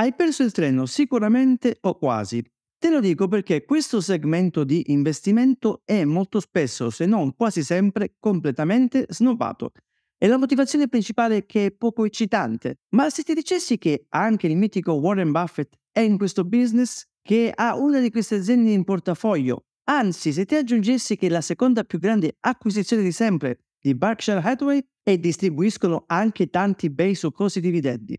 Hai perso il treno sicuramente o quasi. Te lo dico perché questo segmento di investimento è molto spesso, se non quasi sempre, completamente snobbato. E la motivazione principale è che è poco eccitante. Ma se ti dicessi che anche il mitico Warren Buffett è in questo business, che ha una di queste aziende in portafoglio, anzi se ti aggiungessi che la seconda più grande acquisizione di sempre di Berkshire Hathaway e distribuiscono anche tanti bei succosi dividendi,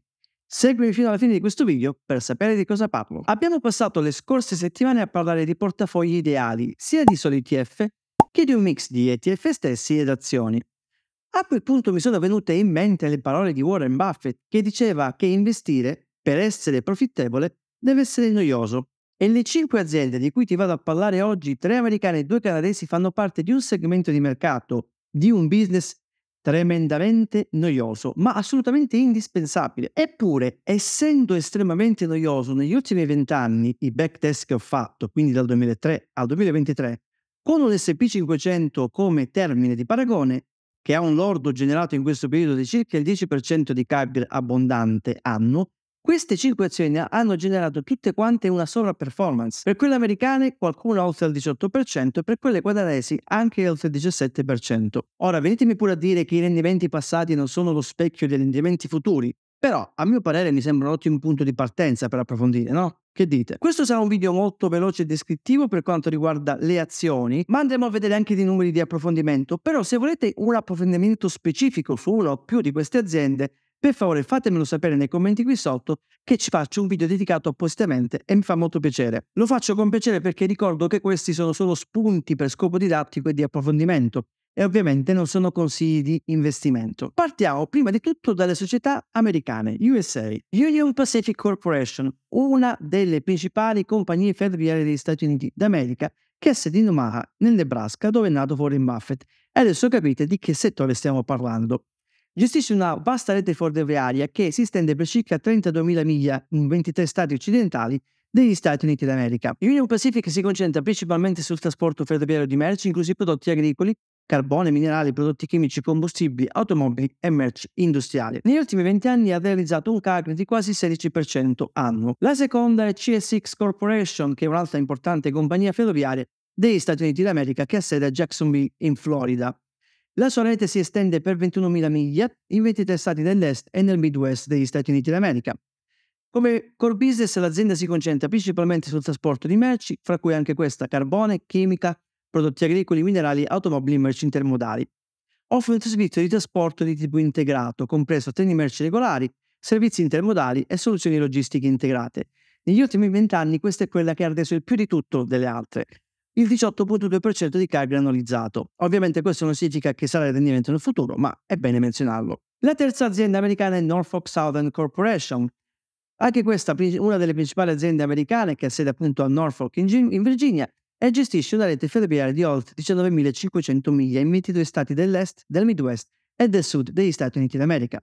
Seguimi fino alla fine di questo video per sapere di cosa parlo. Abbiamo passato le scorse settimane a parlare di portafogli ideali, sia di soli ETF che di un mix di ETF stessi ed azioni. A quel punto mi sono venute in mente le parole di Warren Buffett che diceva che investire, per essere profittevole, deve essere noioso. E le 5 aziende di cui ti vado a parlare oggi, 3 americane e 2 canadesi, fanno parte di un segmento di mercato, di un business tremendamente noioso, ma assolutamente indispensabile. Eppure, essendo estremamente noioso, negli ultimi vent'anni, i backtest che ho fatto, quindi dal 2003 al 2023, con un SP500 come termine di paragone, che ha un lordo generato in questo periodo di circa il 10% di CAGR abbondante anno, queste 5 azioni hanno generato tutte quante una sovra-performance. Per quelle americane qualcuno oltre il 18%, e per quelle quadranesi anche oltre il 17%. Ora venitemi pure a dire che i rendimenti passati non sono lo specchio dei rendimenti futuri, però a mio parere mi sembra un ottimo punto di partenza per approfondire, no? Che dite? Questo sarà un video molto veloce e descrittivo per quanto riguarda le azioni, ma andremo a vedere anche dei numeri di approfondimento, però se volete un approfondimento specifico su una o più di queste aziende, per favore fatemelo sapere nei commenti qui sotto che ci faccio un video dedicato appositamente e mi fa molto piacere. Lo faccio con piacere perché ricordo che questi sono solo spunti per scopo didattico e di approfondimento e ovviamente non sono consigli di investimento. Partiamo prima di tutto dalle società americane, USA, Union Pacific Corporation, una delle principali compagnie ferroviarie degli Stati Uniti d'America, che è sede in Omaha, nel Nebraska, dove è nato Warren Buffett. E adesso capite di che settore stiamo parlando gestisce una vasta rete ferroviaria che si estende per circa 32.000 miglia in 23 stati occidentali degli Stati Uniti d'America. Union Pacific si concentra principalmente sul trasporto ferroviario di merci, inclusi prodotti agricoli, carbone, minerali, prodotti chimici, combustibili, automobili e merci industriali. Negli ultimi 20 anni ha realizzato un CAGR di quasi 16% annuo. La seconda è CSX Corporation, che è un'altra importante compagnia ferroviaria degli Stati Uniti d'America che ha sede a Jacksonville in Florida. La sua rete si estende per 21.000 miglia in 23 stati dell'est e nel Midwest degli Stati Uniti d'America. Come core business l'azienda si concentra principalmente sul trasporto di merci, fra cui anche questa carbone, chimica, prodotti agricoli, minerali, automobili e merci intermodali. Offre un servizio di trasporto di tipo integrato, compreso treni merci regolari, servizi intermodali e soluzioni logistiche integrate. Negli ultimi vent'anni questa è quella che ha reso il più di tutto delle altre, il 18,2% di carico analizzato. Ovviamente questo non significa che sarà il rendimento nel futuro, ma è bene menzionarlo. La terza azienda americana è Norfolk Southern Corporation. Anche questa una delle principali aziende americane che ha sede appunto a Norfolk in Virginia e gestisce una rete ferroviaria di oltre 19.500 miglia in 22 stati dell'est, del Midwest e del sud degli Stati Uniti d'America.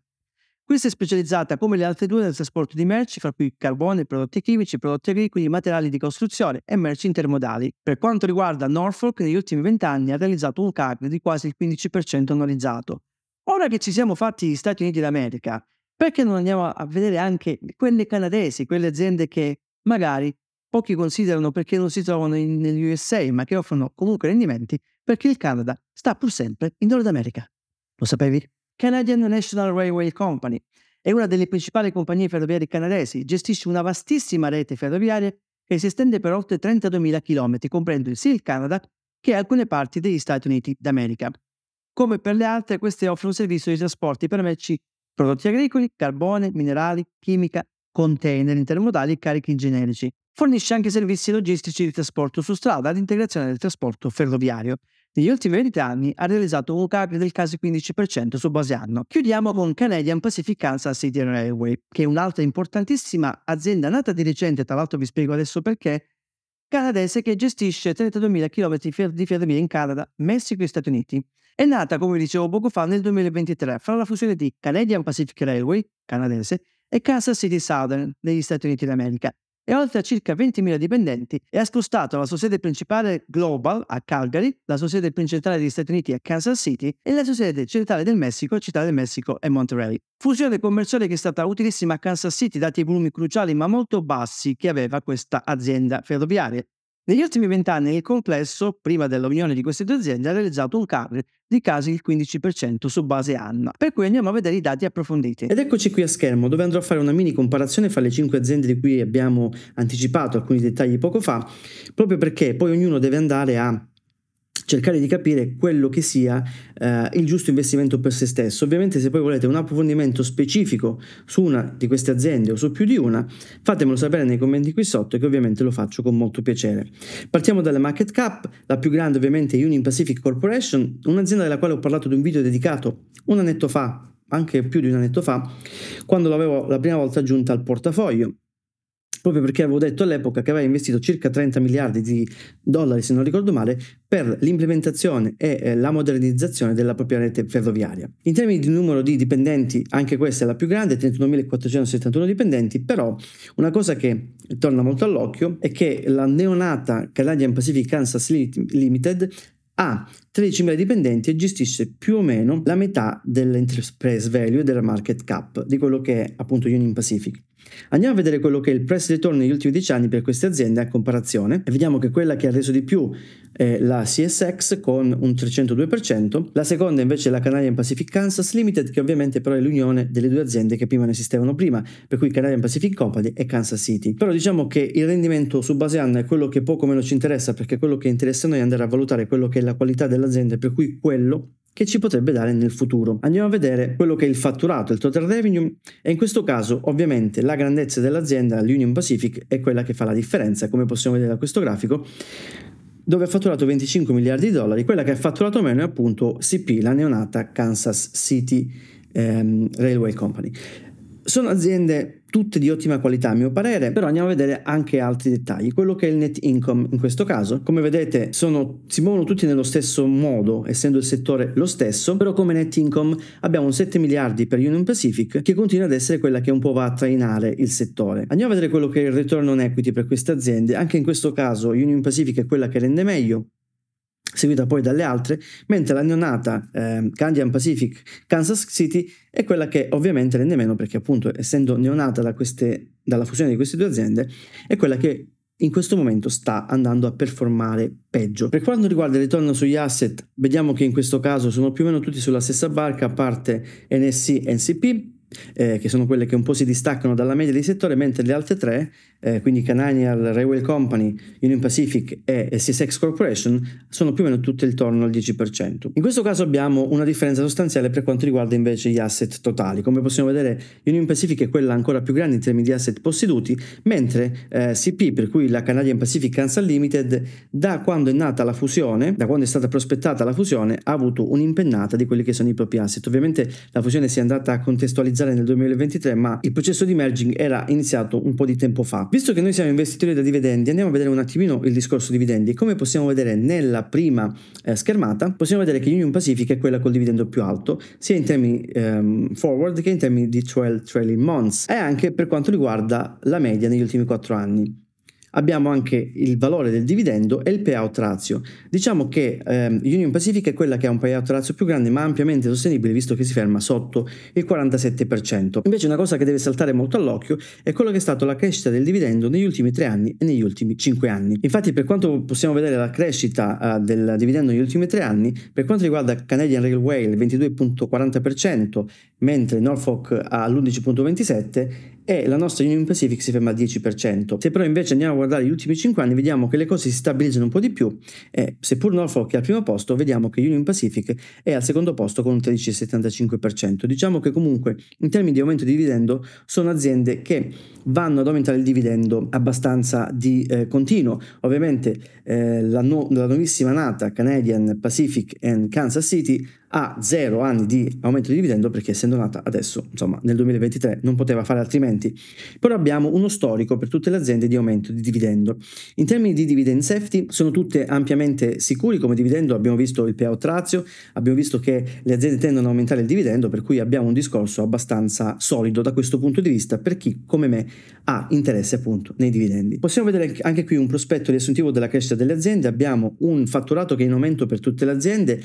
Questa è specializzata come le altre due nel trasporto di merci, fra cui carbone, prodotti chimici, prodotti agricoli, materiali di costruzione e merci intermodali. Per quanto riguarda Norfolk, negli ultimi vent'anni ha realizzato un CAGR di quasi il 15% annualizzato. Ora che ci siamo fatti gli Stati Uniti d'America, perché non andiamo a vedere anche quelle canadesi, quelle aziende che magari pochi considerano perché non si trovano in, negli USA, ma che offrono comunque rendimenti, perché il Canada sta pur sempre in Nord America. Lo sapevi? Canadian National Railway Company. È una delle principali compagnie ferroviarie canadesi, gestisce una vastissima rete ferroviaria che si estende per oltre 32.000 km, comprendo sia il Canada che alcune parti degli Stati Uniti d'America. Come per le altre, queste offrono un servizio di trasporti per merci, prodotti agricoli, carbone, minerali, chimica, container intermodali e carichi generici. Fornisce anche servizi logistici di trasporto su strada integrazione del trasporto ferroviario. Negli ultimi 20 anni ha realizzato un CAGR del quasi 15% su base anno. Chiudiamo con Canadian Pacific Kansas City Railway, che è un'altra importantissima azienda nata di recente, tra l'altro vi spiego adesso perché, canadese che gestisce 32.000 km di ferrovie in Canada, Messico e Stati Uniti. È nata, come dicevo poco fa, nel 2023 fra la fusione di Canadian Pacific Railway, canadese, e Kansas City Southern negli Stati Uniti d'America e oltre a circa 20.000 dipendenti e ha spostato la sua sede principale Global a Calgary, la sua sede principale degli Stati Uniti a Kansas City e la sua sede centrale del Messico, Città del Messico e Monterrey. Fusione commerciale che è stata utilissima a Kansas City dati i volumi cruciali ma molto bassi che aveva questa azienda ferroviaria negli ultimi vent'anni nel complesso, prima dell'unione di queste due aziende, ha realizzato un calo di casi del 15% su base annua, per cui andiamo a vedere i dati approfonditi. Ed eccoci qui a schermo, dove andrò a fare una mini comparazione fra le cinque aziende di cui abbiamo anticipato alcuni dettagli poco fa, proprio perché poi ognuno deve andare a cercare di capire quello che sia eh, il giusto investimento per se stesso. Ovviamente se poi volete un approfondimento specifico su una di queste aziende o su più di una, fatemelo sapere nei commenti qui sotto che ovviamente lo faccio con molto piacere. Partiamo dalla market cap, la più grande ovviamente è Union Pacific Corporation, un'azienda della quale ho parlato di un video dedicato un annetto fa anche più di un annetto fa, quando l'avevo la prima volta aggiunta al portafoglio proprio perché avevo detto all'epoca che aveva investito circa 30 miliardi di dollari, se non ricordo male, per l'implementazione e eh, la modernizzazione della propria rete ferroviaria. In termini di numero di dipendenti, anche questa è la più grande, 31.471 dipendenti, però una cosa che torna molto all'occhio è che la neonata Canadian Pacific Kansas Limited ha 13.000 dipendenti e gestisce più o meno la metà dell'enterprise value e della market cap di quello che è appunto Union Pacific. Andiamo a vedere quello che è il price return negli ultimi 10 anni per queste aziende a comparazione e vediamo che quella che ha reso di più è la CSX con un 302%, la seconda invece è la Canadian Pacific Kansas Limited che ovviamente però è l'unione delle due aziende che prima ne esistevano prima, per cui Canadian Pacific Company e Kansas City. Però diciamo che il rendimento su base annua è quello che poco meno ci interessa perché quello che interessa a noi è andare a valutare quello che è la qualità dell'azienda, per cui quello che ci potrebbe dare nel futuro. Andiamo a vedere quello che è il fatturato, il total revenue e in questo caso ovviamente la grandezza dell'azienda, l'Union Pacific, è quella che fa la differenza, come possiamo vedere da questo grafico dove ha fatturato 25 miliardi di dollari, quella che ha fatturato meno è appunto CP, la neonata Kansas City ehm, Railway Company. Sono aziende tutte di ottima qualità a mio parere, però andiamo a vedere anche altri dettagli, quello che è il net income in questo caso. Come vedete sono, si muovono tutti nello stesso modo, essendo il settore lo stesso, però come net income abbiamo 7 miliardi per Union Pacific che continua ad essere quella che un po' va a trainare il settore. Andiamo a vedere quello che è il return on equity per queste aziende, anche in questo caso Union Pacific è quella che rende meglio, seguita poi dalle altre, mentre la neonata eh, Candian Pacific Kansas City è quella che ovviamente rende meno perché appunto essendo neonata da queste, dalla fusione di queste due aziende è quella che in questo momento sta andando a performare peggio. Per quanto riguarda il ritorno sugli asset, vediamo che in questo caso sono più o meno tutti sulla stessa barca a parte NSC e NCP eh, che sono quelle che un po' si distaccano dalla media di settore, mentre le altre tre, eh, quindi Canadian Railway Company, Union Pacific e CSX Corporation, sono più o meno tutte intorno al 10%. In questo caso abbiamo una differenza sostanziale per quanto riguarda invece gli asset totali. Come possiamo vedere, Union Pacific è quella ancora più grande in termini di asset posseduti, mentre eh, CP, per cui la Canadian Pacific Kansas Limited, da quando è nata la fusione, da quando è stata prospettata la fusione, ha avuto un'impennata di quelli che sono i propri asset. Ovviamente la fusione si è andata a contestualizzare realizzare nel 2023, ma il processo di merging era iniziato un po' di tempo fa. Visto che noi siamo investitori da dividendi, andiamo a vedere un attimino il discorso dividendi. Come possiamo vedere nella prima eh, schermata, possiamo vedere che Union Pacific è quella col dividendo più alto, sia in termini ehm, forward che in termini di 12 trailing months, e anche per quanto riguarda la media negli ultimi 4 anni. Abbiamo anche il valore del dividendo e il payout ratio. Diciamo che ehm, Union Pacific è quella che ha un payout ratio più grande ma ampiamente sostenibile visto che si ferma sotto il 47%. Invece una cosa che deve saltare molto all'occhio è quella che è stata la crescita del dividendo negli ultimi tre anni e negli ultimi cinque anni. Infatti per quanto possiamo vedere la crescita eh, del dividendo negli ultimi tre anni, per quanto riguarda Canadian Railway il 22.40%, mentre Norfolk ha l'11.27% e la nostra Union Pacific si ferma al 10%. Se però invece andiamo a guardare gli ultimi 5 anni vediamo che le cose si stabilizzano un po' di più e seppur Norfolk è al primo posto vediamo che Union Pacific è al secondo posto con un 13,75%. Diciamo che comunque in termini di aumento di dividendo sono aziende che vanno ad aumentare il dividendo abbastanza di eh, continuo. Ovviamente eh, la, no- la, nuovissima nata Canadian Pacific and Kansas City ha zero anni di aumento di dividendo perché essendo nata adesso, insomma, nel 2023 non poteva fare altrimenti. Però abbiamo uno storico per tutte le aziende di aumento di dividendo. In termini di dividend safety sono tutte ampiamente sicuri come dividendo, abbiamo visto il payout ratio, abbiamo visto che le aziende tendono ad aumentare il dividendo, per cui abbiamo un discorso abbastanza solido da questo punto di vista per chi come me ha interesse appunto nei dividendi. Possiamo vedere anche qui un prospetto riassuntivo della crescita delle aziende, abbiamo un fatturato che è in aumento per tutte le aziende,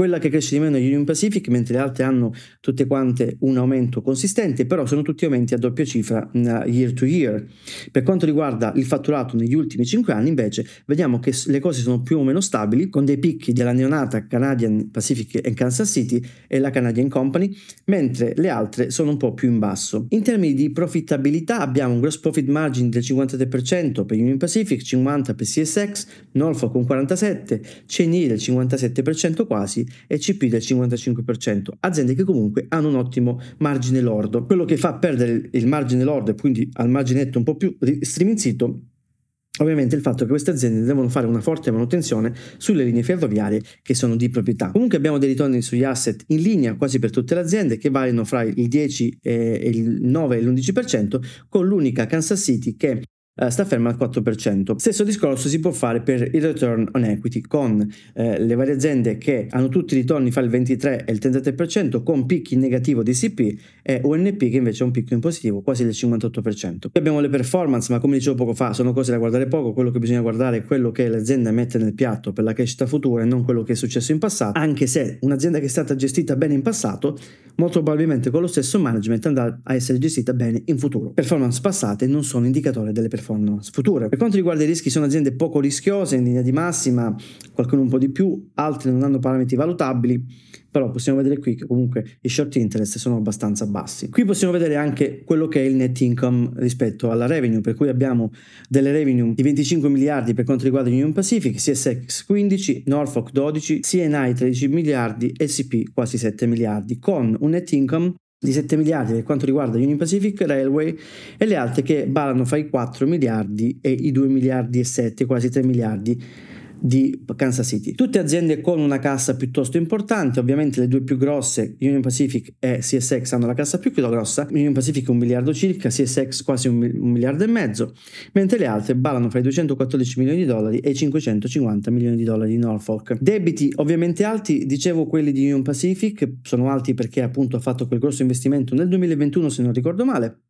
quella che cresce di meno è Union Pacific, mentre le altre hanno tutte quante un aumento consistente, però sono tutti aumenti a doppia cifra mm, year to year. Per quanto riguarda il fatturato negli ultimi 5 anni, invece, vediamo che le cose sono più o meno stabili, con dei picchi della neonata Canadian Pacific and Kansas City e la Canadian Company, mentre le altre sono un po' più in basso. In termini di profittabilità abbiamo un gross profit margin del 53% per Union Pacific, 50% per CSX, Norfolk con 47%, CNI del 57% quasi e CP del 55%, aziende che comunque hanno un ottimo margine lordo. Quello che fa perdere il margine lordo e quindi al marginetto un po' più striminzito Ovviamente il fatto che queste aziende devono fare una forte manutenzione sulle linee ferroviarie che sono di proprietà. Comunque abbiamo dei ritorni sugli asset in linea quasi per tutte le aziende che variano fra il 10 e il 9 e l'11% con l'unica Kansas City che eh, sta ferma al 4%. Stesso discorso si può fare per il return on equity con eh, le varie aziende che hanno tutti i ritorni fra il 23 e il 33% con picchi in negativo di CP e UNP che invece ha un picco in positivo quasi del 58%. Qui abbiamo le performance ma come dicevo poco fa sono cose da guardare poco, quello che bisogna guardare è quello che l'azienda mette nel piatto per la crescita futura e non quello che è successo in passato, anche se un'azienda che è stata gestita bene in passato molto probabilmente con lo stesso management andrà a essere gestita bene in futuro. Performance passate non sono indicatore delle performance iPhone future. Per quanto riguarda i rischi, sono aziende poco rischiose in linea di massima, qualcuno un po' di più, altre non hanno parametri valutabili, però possiamo vedere qui che comunque i short interest sono abbastanza bassi. Qui possiamo vedere anche quello che è il net income rispetto alla revenue, per cui abbiamo delle revenue di 25 miliardi per quanto riguarda Union Pacific, CSX 15, Norfolk 12, CNI 13 miliardi SP quasi 7 miliardi, con un net income di 7 miliardi per quanto riguarda Union Pacific Railway e le altre che ballano fra i 4 miliardi e i 2 miliardi e 7, quasi 3 miliardi di Kansas City. Tutte aziende con una cassa piuttosto importante, ovviamente le due più grosse, Union Pacific e CSX, hanno la cassa più grossa, Union Pacific un miliardo circa, CSX quasi un, miliardo e mezzo, mentre le altre ballano fra i 214 milioni di dollari e i 550 milioni di dollari di Norfolk. Debiti ovviamente alti, dicevo quelli di Union Pacific, sono alti perché appunto ha fatto quel grosso investimento nel 2021 se non ricordo male,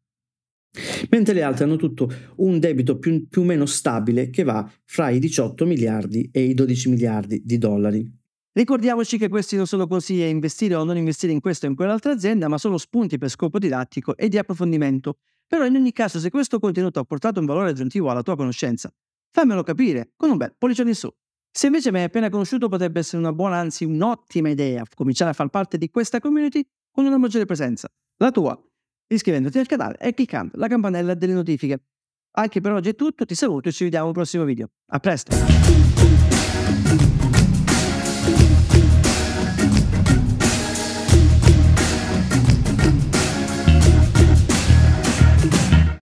mentre le altre hanno tutto un debito più, più o meno stabile che va fra i 18 miliardi e i 12 miliardi di dollari. Ricordiamoci che questi non sono consigli a investire o non investire in questa o in quell'altra azienda, ma sono spunti per scopo didattico e di approfondimento. Però in ogni caso, se questo contenuto ha portato un valore aggiuntivo alla tua conoscenza, fammelo capire con un bel pollicione in su. Se invece mi hai appena conosciuto, potrebbe essere una buona, anzi un'ottima idea cominciare a far parte di questa community con una maggiore presenza, la tua iscrivendoti al canale e cliccando la campanella delle notifiche. Anche per oggi è tutto, ti saluto e ci vediamo al prossimo video. A presto!